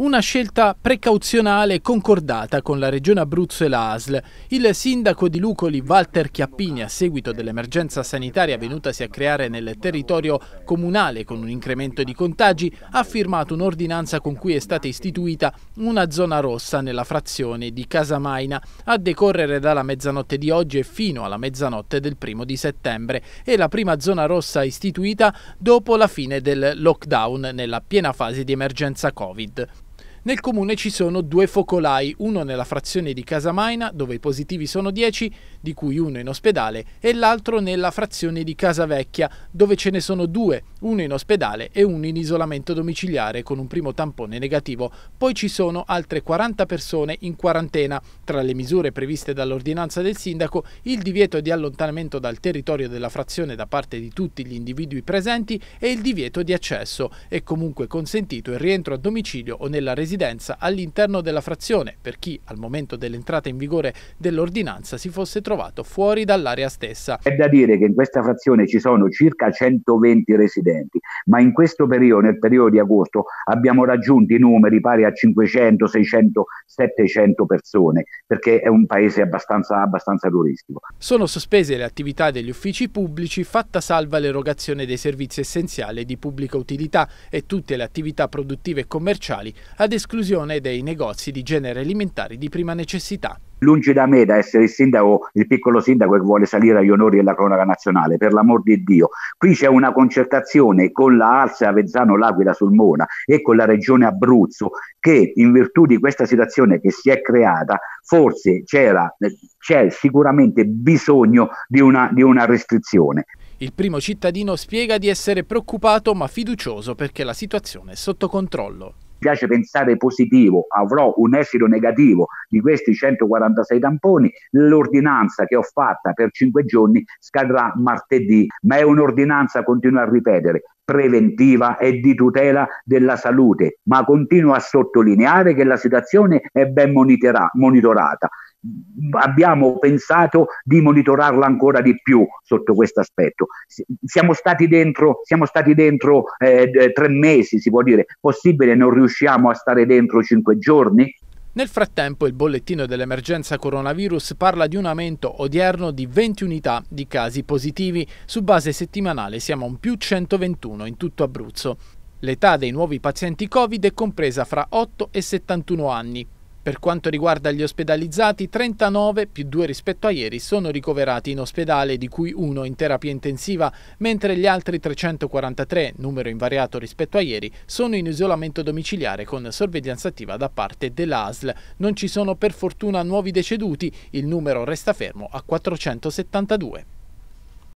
Una scelta precauzionale concordata con la Regione Abruzzo e la ASL. Il sindaco di Lucoli, Walter Chiappini, a seguito dell'emergenza sanitaria venutasi a creare nel territorio comunale con un incremento di contagi, ha firmato un'ordinanza con cui è stata istituita una zona rossa nella frazione di Casamaina a decorrere dalla mezzanotte di oggi e fino alla mezzanotte del primo di settembre È la prima zona rossa istituita dopo la fine del lockdown nella piena fase di emergenza Covid. Nel comune ci sono due focolai, uno nella frazione di Casamaina, dove i positivi sono 10, di cui uno in ospedale, e l'altro nella frazione di Casavecchia, dove ce ne sono due, uno in ospedale e uno in isolamento domiciliare con un primo tampone negativo. Poi ci sono altre 40 persone in quarantena. Tra le misure previste dall'ordinanza del sindaco, il divieto di allontanamento dal territorio della frazione da parte di tutti gli individui presenti e il divieto di accesso. È comunque consentito il rientro a domicilio o nella residenza residenza all'interno della frazione per chi al momento dell'entrata in vigore dell'ordinanza si fosse trovato fuori dall'area stessa. È da dire che in questa frazione ci sono circa 120 residenti, ma in questo periodo, nel periodo di agosto, abbiamo raggiunto i numeri pari a 500, 600, 700 persone, perché è un paese abbastanza, abbastanza turistico. Sono sospese le attività degli uffici pubblici, fatta salva l'erogazione dei servizi essenziali di pubblica utilità e tutte le attività produttive e commerciali ad esclusione l'esclusione dei negozi di genere alimentari di prima necessità. Lungi da me da essere il sindaco, il piccolo sindaco che vuole salire agli onori della cronaca nazionale, per l'amor di Dio. Qui c'è una concertazione con la Alse Avezzano L'Aquila sul Mona e con la regione Abruzzo che in virtù di questa situazione che si è creata forse c'è sicuramente bisogno di una, di una restrizione. Il primo cittadino spiega di essere preoccupato ma fiducioso perché la situazione è sotto controllo piace pensare positivo, avrò un esito negativo di questi 146 tamponi, l'ordinanza che ho fatta per 5 giorni scadrà martedì, ma è un'ordinanza, continuo a ripetere, preventiva e di tutela della salute, ma continuo a sottolineare che la situazione è ben monitora- monitorata abbiamo pensato di monitorarla ancora di più sotto questo aspetto. Siamo stati dentro, siamo stati dentro eh, eh, tre mesi, si può dire. Possibile non riusciamo a stare dentro cinque giorni? Nel frattempo il bollettino dell'emergenza coronavirus parla di un aumento odierno di 20 unità di casi positivi. Su base settimanale siamo a un più 121 in tutto Abruzzo. L'età dei nuovi pazienti Covid è compresa fra 8 e 71 anni, per quanto riguarda gli ospedalizzati, 39 più 2 rispetto a ieri sono ricoverati in ospedale, di cui uno in terapia intensiva, mentre gli altri 343, numero invariato rispetto a ieri, sono in isolamento domiciliare con sorveglianza attiva da parte dell'ASL. Non ci sono per fortuna nuovi deceduti, il numero resta fermo a 472.